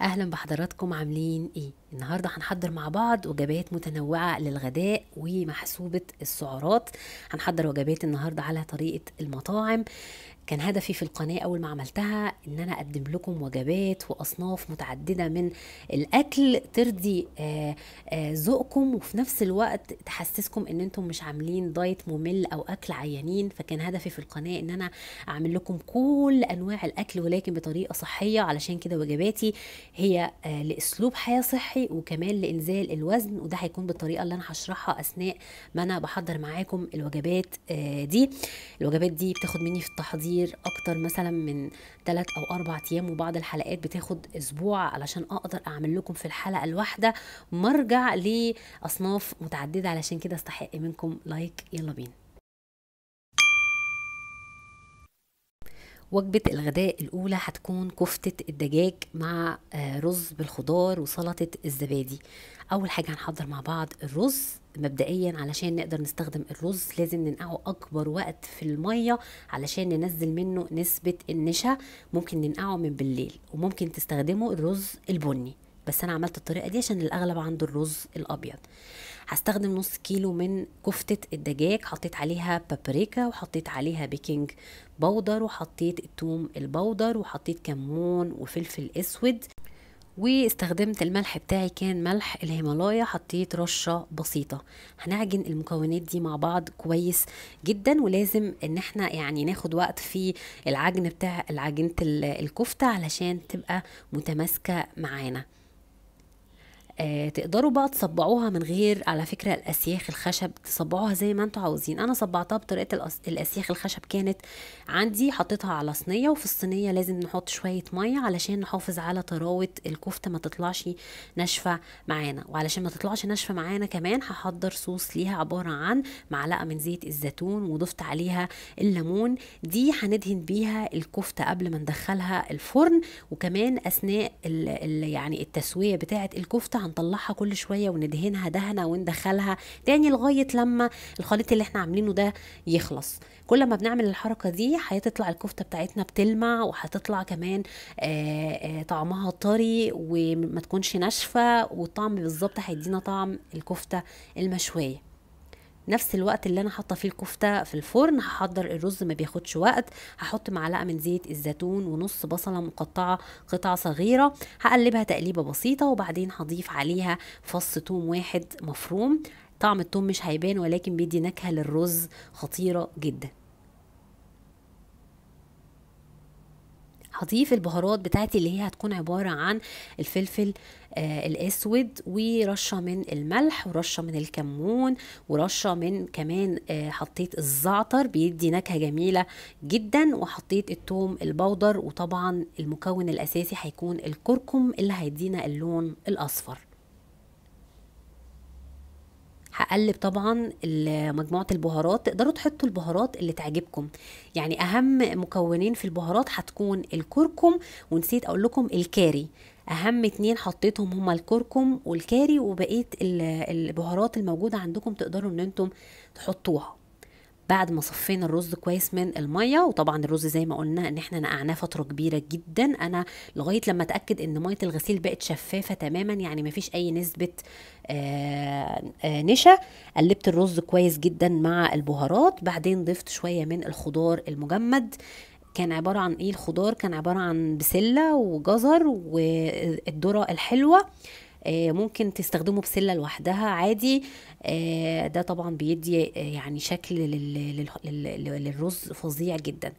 اهلا بحضراتكم عاملين ايه النهاردة هنحضر مع بعض وجبات متنوعة للغداء ومحسوبة السعرات هنحضر وجبات النهاردة على طريقة المطاعم كان هدفي في القناة أول ما عملتها إن أنا أقدم لكم وجبات وأصناف متعددة من الأكل ترضي آه، آه، ذوقكم وفي نفس الوقت تحسسكم إن أنتم مش عاملين دايت ممل أو أكل عيانين فكان هدفي في القناة إن أنا أعمل لكم كل أنواع الأكل ولكن بطريقة صحية علشان كده وجباتي هي آه، لأسلوب حياة صحي الصحي وكمان لانزال الوزن وده هيكون بالطريقه اللي انا هشرحها اثناء ما انا بحضر معاكم الوجبات آه، دي الوجبات دي بتاخد مني في التحضير اكتر مثلا من 3 او 4 ايام وبعض الحلقات بتاخد اسبوع علشان اقدر اعمل لكم في الحلقه الواحده مرجع لاصناف متعدده علشان كده استحق منكم لايك يلا بينا وجبة الغداء الأولى هتكون كفتة الدجاج مع آه، رز بالخضار وسلطة الزبادي أول حاجة هنحضر مع بعض الرز مبدئيا علشان نقدر نستخدم الرز لازم ننقعه اكبر وقت في الميه علشان ننزل منه نسبه النشا ممكن ننقعه من بالليل وممكن تستخدمه الرز البني بس انا عملت الطريقه دي عشان الاغلب عنده الرز الابيض هستخدم نص كيلو من كفتة الدجاج حطيت عليها بابريكا وحطيت عليها بيكنج بودر وحطيت التوم البودر وحطيت كمون وفلفل اسود واستخدمت الملح بتاعي كان ملح الهيمالايا حطيت رشة بسيطة هنعجن المكونات دي مع بعض كويس جدا ولازم ان احنا يعني ناخد وقت في العجن بتاع العجنة الكفتة علشان تبقى متماسكة معانا آه، تقدروا بقى تصبعوها من غير على فكره الاسياخ الخشب تصبعوها زي ما انتوا عاوزين انا صبعتها بطريقه الاسياخ الخشب كانت عندي حطيتها على صينيه وفي الصينيه لازم نحط شويه ميه علشان نحافظ على طراوه الكفته ما تطلعش ناشفه معانا وعلشان ما تطلعش ناشفه معانا كمان هحضر صوص ليها عباره عن معلقه من زيت الزيتون وضفت عليها الليمون دي هندهن بيها الكفته قبل ما ندخلها الفرن وكمان اثناء الـ الـ يعني التسويه بتاعه الكفته هنطلعها كل شويه وندهنها دهنه وندخلها تاني لغايه لما الخليط اللي احنا عاملينه ده يخلص كل ما بنعمل الحركه دي هتطلع الكفته بتاعتنا بتلمع وهتطلع كمان آه، آه، طعمها طري وما تكونش ناشفه والطعم بالظبط هيدينا طعم الكفته المشويه نفس الوقت اللي انا حاطه فيه الكفته في الفرن هحضر الرز ما بياخدش وقت هحط معلقه من زيت الزيتون ونص بصله مقطعه قطع صغيره هقلبها تقليبه بسيطه وبعدين هضيف عليها فص توم واحد مفروم طعم التوم مش هيبان ولكن بيدي نكهه للرز خطيره جدا هضيف البهارات بتاعتي اللي هي هتكون عبارة عن الفلفل آه الاسود ورشه من الملح ورشه من الكمون ورشه من كمان آه حطيت الزعتر بيدي نكهه جميله جدا وحطيت التوم البودر وطبعا المكون الاساسي هيكون الكركم اللي هيدينا اللون الاصفر هقلب طبعا مجموعه البهارات تقدروا تحطوا البهارات اللي تعجبكم يعني اهم مكونين في البهارات هتكون الكركم ونسيت اقول لكم الكاري اهم اتنين حطيتهم هما الكركم والكاري وبقيه البهارات الموجوده عندكم تقدروا ان انتم تحطوها بعد ما صفينا الرز كويس من الميه وطبعا الرز زي ما قلنا ان احنا نقعناه فتره كبيره جدا انا لغايه لما اتاكد ان ميه الغسيل بقت شفافه تماما يعني مفيش اي نسبه آه، آه، نشا قلبت الرز كويس جدا مع البهارات بعدين ضفت شويه من الخضار المجمد كان عبارة عن ايه الخضار كان عبارة عن بسلة وجزر والذرة الحلوة آه، ممكن تستخدمه بسله لوحدها عادي آه، ده طبعا بيدي آه، يعني شكل للرز فظيع جدا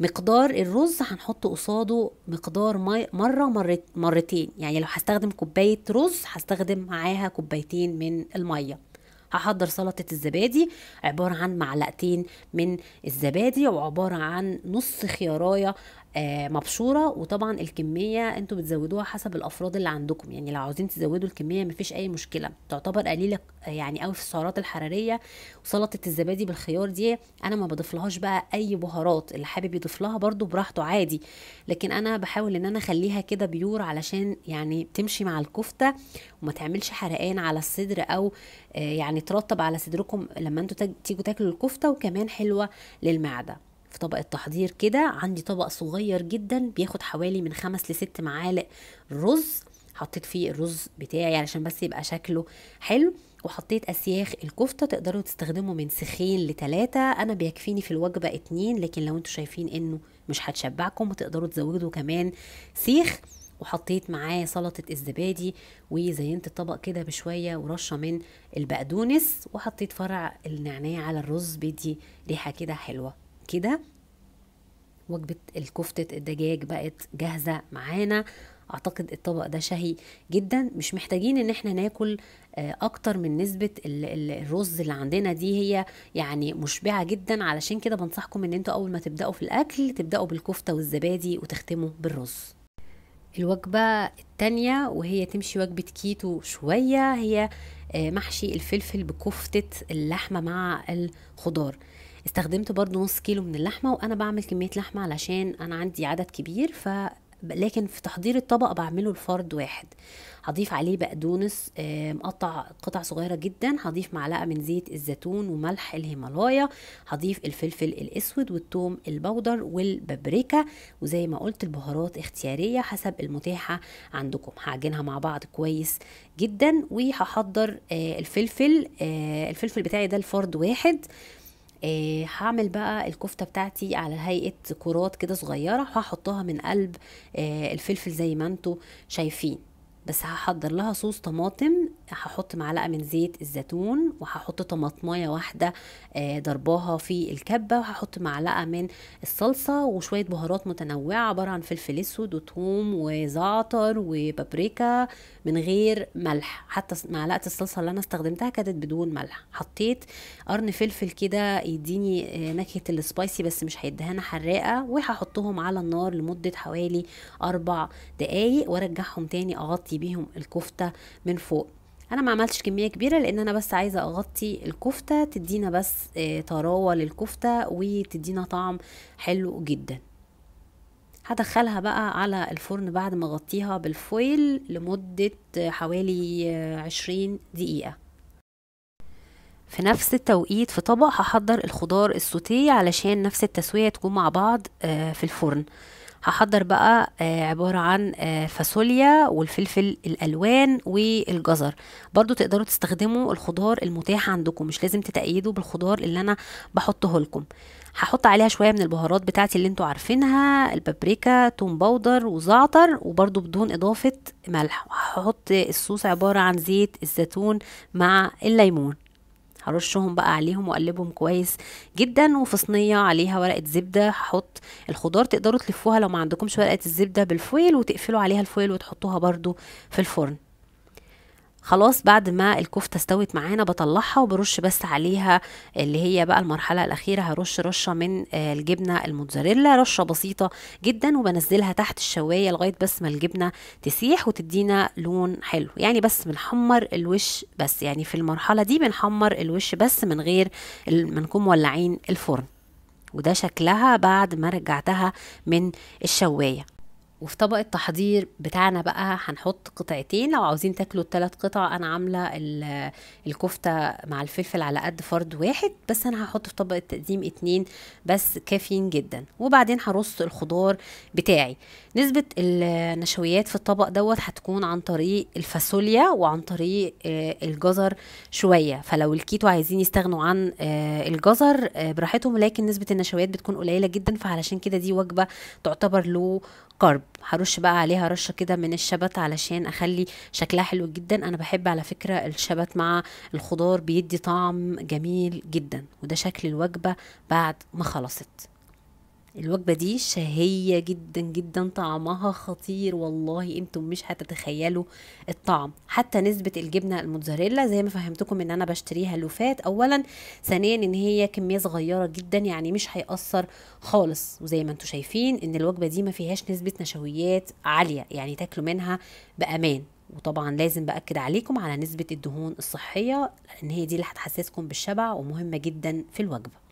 مقدار الرز هنحط قصاده مقدار مره مرتين يعني لو هستخدم كوبايه رز هستخدم معاها كوبايتين من الميه هحضر سلطة الزبادي عبارة عن معلقتين من الزبادي وعبارة عن نص خياراية آه، مبشوره وطبعا الكميه انتوا بتزودوها حسب الافراد اللي عندكم يعني لو عاوزين تزودوا الكميه مفيش اي مشكله تعتبر قليله يعني قوي في السعرات الحراريه وسلطه الزبادي بالخيار دي انا ما بضيفلهاش بقى اي بهارات اللي حابب يضيف لها برده براحته عادي لكن انا بحاول ان انا اخليها كده بيور علشان يعني تمشي مع الكفته وما تعملش حرقان على الصدر او آه، يعني ترطب على صدركم لما انتوا تيجوا تاكلوا الكفته وكمان حلوه للمعده في طبق التحضير كده عندي طبق صغير جدا بياخد حوالي من خمس لست معالق رز حطيت فيه الرز بتاعي علشان بس يبقى شكله حلو وحطيت اسياخ الكفته تقدروا تستخدموا من سخين لتلاتة انا بيكفيني في الوجبه اتنين لكن لو انتوا شايفين انه مش هتشبعكم تقدروا تزودوا كمان سيخ وحطيت معاه سلطة الزبادي وزينت الطبق كده بشوية ورشة من البقدونس وحطيت فرع النعناع على الرز بيدي ريحة كده حلوة كده وجبة الكفتة الدجاج بقت جاهزة معانا اعتقد الطبق ده شهي جدا مش محتاجين ان احنا ناكل آه، اكتر من نسبة الرز اللي عندنا دي هي يعني مشبعة جدا علشان كده بنصحكم ان انتوا اول ما تبدأوا في الاكل تبدأوا بالكفتة والزبادي وتختموا بالرز الوجبة التانية وهي تمشي وجبة كيتو شوية هي آه، محشي الفلفل بكفتة اللحمة مع الخضار استخدمت برضو نص كيلو من اللحمه وانا بعمل كميه لحمه علشان انا عندي عدد كبير ف لكن في تحضير الطبق بعمله لفرد واحد هضيف عليه بقدونس آه، مقطع قطع صغيرة جدا هضيف معلقة من زيت الزيتون وملح الهيمالايا هضيف الفلفل الأسود والثوم البودر والبابريكا وزي ما قلت البهارات اختيارية حسب المتاحة عندكم هعجنها مع بعض كويس جدا وهحضر آه، الفلفل آه، الفلفل بتاعي ده لفرد واحد آه هعمل بقى الكفته بتاعتي على هيئه كرات كده صغيره وهحطها من قلب آه الفلفل زي ما انتم شايفين بس هحضر لها صوص طماطم هحط معلقه من زيت الزيتون وهحط طماطمايه واحده آه، ضرباها في الكبه وهحط معلقه من الصلصه وشويه بهارات متنوعه عباره عن فلفل اسود وثوم وزعتر وبابريكا من غير ملح حتى معلقه الصلصه اللي انا استخدمتها كانت بدون ملح حطيت قرن فلفل كده يديني آه، نكهه السبايسي بس مش هيديهانا حراقه وهحطهم على النار لمده حوالي اربع دقايق وارجعهم تاني اغطي بيهم الكفتة من فوق انا ما عملتش كميه كبيره لان انا بس عايزه اغطي الكفته تدينا بس آه، طراوه للكفته وتدينا طعم حلو جدا هدخلها بقى على الفرن بعد ما اغطيها بالفويل لمده حوالي آه، عشرين دقيقه في نفس التوقيت في طبق هحضر الخضار السوتيه علشان نفس التسويه تكون مع بعض آه، في الفرن هحضر بقى آه، عبارة عن آه، فاصوليا والفلفل الألوان والجزر برضو تقدروا تستخدموا الخضار المتاح عندكم مش لازم تتأيدوا بالخضار اللي أنا بحطه لكم هحط عليها شويه من البهارات بتاعتي اللي انتوا عارفينها البابريكا توم باودر وزعتر وبرضو بدون اضافه ملح وهحط الصوص عباره عن زيت الزيتون مع الليمون هرشهم بقى عليهم واقلبهم كويس جدا وفي صينيه عليها ورقه زبده هحط الخضار تقدروا تلفوها لو ما عندكمش ورقه الزبده بالفويل وتقفلوا عليها الفويل وتحطوها برده في الفرن خلاص بعد ما الكفته استوت معانا بطلعها وبرش بس عليها اللي هي بقى المرحله الاخيره هرش رشه من آه، الجبنه الموتزاريلا رشه بسيطه جدا وبنزلها تحت الشوايه لغايه بس ما الجبنه تسيح وتدينا لون حلو يعني بس بنحمر الوش بس يعني في المرحله دي بنحمر الوش بس من غير ما نكون مولعين الفرن وده شكلها بعد ما رجعتها من الشوايه وفي طبق التحضير بتاعنا بقى هنحط قطعتين لو عاوزين تاكلوا الثلاث قطع انا عامله الكفته مع الفلفل على قد فرد واحد بس انا هحط في طبق التقديم اتنين بس كافيين جدا وبعدين هرص الخضار بتاعي نسبه النشويات في الطبق دوت هتكون عن طريق الفاصوليا وعن طريق آه، الجزر شويه فلو الكيتو عايزين يستغنوا عن آه، الجزر آه، براحتهم لكن نسبه النشويات بتكون قليله جدا فعلشان كده دي وجبه تعتبر له قرب هرش بقى عليها رشه كده من الشبت علشان اخلي شكلها حلو جدا انا بحب على فكره الشبت مع الخضار بيدي طعم جميل جدا وده شكل الوجبه بعد ما خلصت الوجبة دي شهية جدا جدا طعمها خطير والله انتم مش هتتخيلوا الطعم حتى نسبة الجبنة الموتزاريلا زي ما فهمتكم ان انا بشتريها لوفات اولا ثانيا ان هي كمية صغيرة جدا يعني مش هيأثر خالص وزي ما انتم شايفين ان الوجبة دي ما فيهاش نسبة نشويات عالية يعني تاكلوا منها بأمان وطبعا لازم باكد عليكم على نسبه الدهون الصحيه لان هي دي اللي هتحسسكم بالشبع ومهمه جدا في الوجبه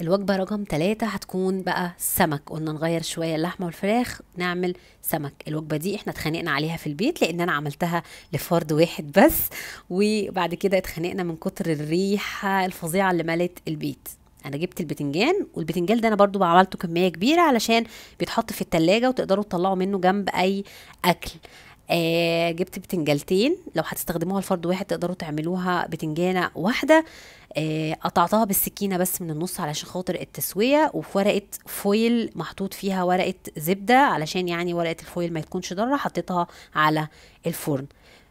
الوجبة رقم ثلاثة هتكون بقى سمك قلنا نغير شوية اللحمة والفراخ نعمل سمك الوجبة دي احنا اتخانقنا عليها في البيت لان انا عملتها لفرد واحد بس وبعد كده اتخانقنا من كتر الريحة الفظيعة اللي ملت البيت انا جبت البتنجان والبتنجان ده انا برضو عملته كميه كبيره علشان بيتحط في التلاجة وتقدروا تطلعوا منه جنب اي اكل آه، جبت بتنجلتين لو هتستخدموها لفرد واحد تقدروا تعملوها بتنجانه واحده آه، قطعتها بالسكينه بس من النص علشان خاطر التسويه وفي ورقه فويل محطوط فيها ورقه زبده علشان يعني ورقه الفويل ما تكونش ضاره حطيتها على الفرن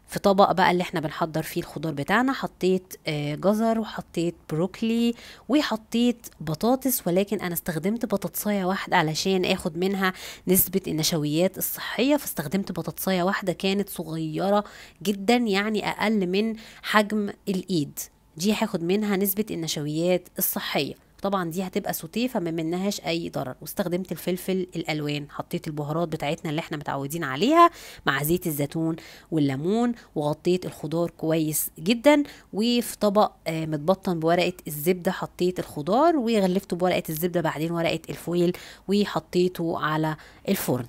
في طبق بقى اللي احنا بنحضر فيه الخضار بتاعنا حطيت آه، جزر وحطيت بروكلي وحطيت بطاطس ولكن انا استخدمت بطاطسايه واحده علشان اخد منها نسبه النشويات الصحيه فاستخدمت بطاطسايه واحده كانت صغيره جدا يعني اقل من حجم الايد دي هاخد منها نسبه النشويات الصحيه طبعا دي هتبقى سوتيه فما منهاش اي ضرر واستخدمت الفلفل الالوان حطيت البهارات بتاعتنا اللي احنا متعودين عليها مع زيت الزيتون والليمون وغطيت الخضار كويس جدا وفي طبق آه، متبطن بورقه الزبده حطيت الخضار وغلفته بورقه الزبده بعدين ورقه الفويل وحطيته على الفرن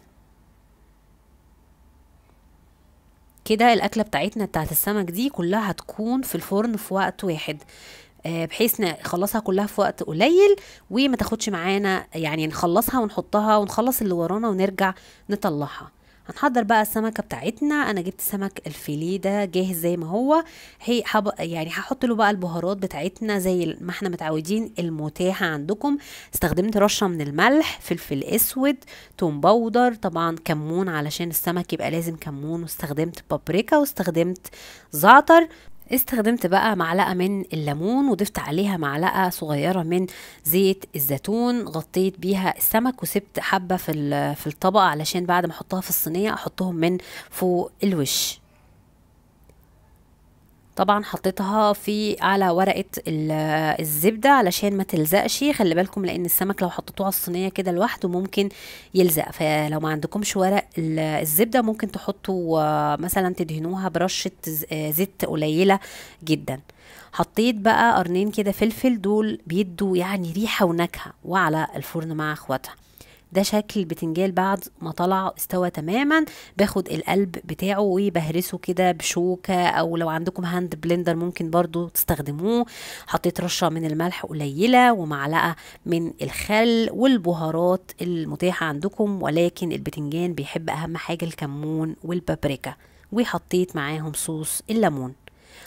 كده الاكله بتاعتنا بتاعت السمك دي كلها هتكون في الفرن في وقت واحد آه، بحيث نخلصها كلها في وقت قليل وما تاخدش معانا يعني نخلصها ونحطها ونخلص اللي ورانا ونرجع نطلعها هنحضر بقى السمكة بتاعتنا أنا جبت سمك الفيليه ده جاهز زي ما هو هي حب يعني هحط له بقى البهارات بتاعتنا زي ما احنا متعودين المتاحة عندكم استخدمت رشة من الملح فلفل أسود توم باودر طبعا كمون علشان السمك يبقى لازم كمون واستخدمت بابريكا واستخدمت زعتر استخدمت بقى معلقة من الليمون وضفت عليها معلقة صغيرة من زيت الزيتون غطيت بيها السمك وسبت حبة في في الطبق علشان بعد ما احطها في الصينية احطهم من فوق الوش طبعا حطيتها في على ورقه الزبده علشان ما تلزقش خلي بالكم لان السمك لو حطيتوه على الصينيه كده لوحده ممكن يلزق فلو ما عندكمش ورق الزبده ممكن تحطوا آه، مثلا تدهنوها برشه آه، زيت قليله جدا حطيت بقى قرنين كده فلفل دول بيدوا يعني ريحه ونكهه وعلى الفرن مع اخواتها ده شكل البتنجان بعد ما طلع استوى تماما باخد القلب بتاعه وبهرسه كده بشوكه او لو عندكم هاند بلندر ممكن برضو تستخدموه حطيت رشه من الملح قليله ومعلقه من الخل والبهارات المتاحه عندكم ولكن البتنجان بيحب اهم حاجه الكمون والبابريكا وحطيت معاهم صوص الليمون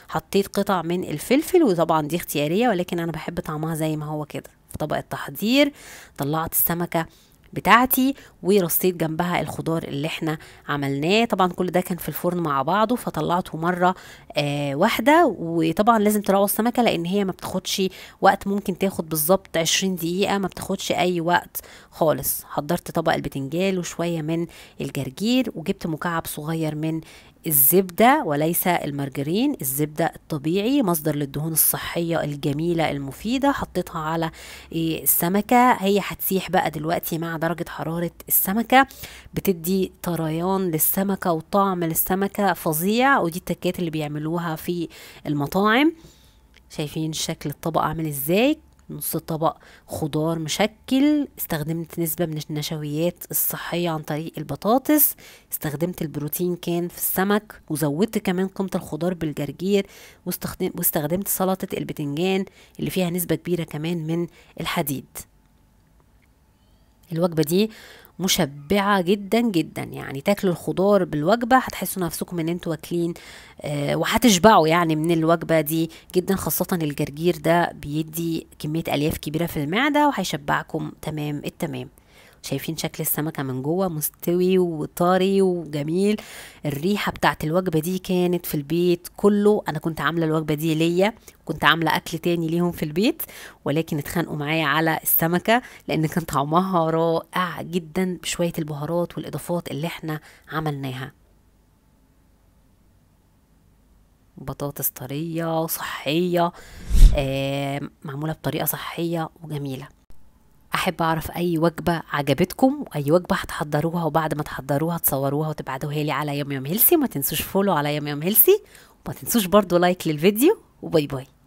حطيت قطع من الفلفل وطبعا دي اختياريه ولكن انا بحب طعمها زي ما هو كده في طبق التحضير طلعت السمكه بتاعتي ورصيت جنبها الخضار اللي احنا عملناه طبعا كل ده كان في الفرن مع بعضه فطلعته مره آه واحده وطبعا لازم تروح السمكه لان هي ما بتاخدش وقت ممكن تاخد بالظبط 20 دقيقه ما بتاخدش اي وقت خالص حضرت طبق البتنجال وشويه من الجرجير وجبت مكعب صغير من الزبدة وليس المارجرين الزبدة الطبيعي مصدر للدهون الصحية الجميلة المفيدة حطيتها على إيه، السمكة هي هتسيح بقى دلوقتي مع درجة حرارة السمكة بتدي طريان للسمكة وطعم للسمكة فظيع ودي التكات اللي بيعملوها في المطاعم شايفين شكل الطبق عامل ازاي نص طبق خضار مشكل استخدمت نسبة من النشويات الصحية عن طريق البطاطس استخدمت البروتين كان في السمك وزودت كمان قيمة الخضار بالجرجير واستخدمت سلطة البتنجان اللي فيها نسبة كبيرة كمان من الحديد الوجبة دي مشبعه جدا جدا يعني تاكلوا الخضار بالوجبه هتحسوا نفسكم ان انتوا واكلين آه وهتشبعوا يعني من الوجبه دي جدا خاصه الجرجير ده بيدي كميه الياف كبيره في المعده وهيشبعكم تمام التمام شايفين شكل السمكه من جوه مستوي وطري وجميل الريحه بتاعت الوجبه دي كانت في البيت كله انا كنت عامله الوجبه دي ليا كنت عامله اكل تاني ليهم في البيت ولكن اتخانقوا معايا على السمكه لان كان طعمها رائع جدا بشويه البهارات والاضافات اللي احنا عملناها بطاطس طريه صحيه آه معموله بطريقه صحيه وجميله احب اعرف اي وجبه عجبتكم واي وجبه هتحضروها وبعد ما تحضروها تصوروها وتبعتوها لي على يوم يوم هيلسي ما تنسوش فولو على يوم يوم هيلسي وما تنسوش برضو لايك للفيديو وباي باي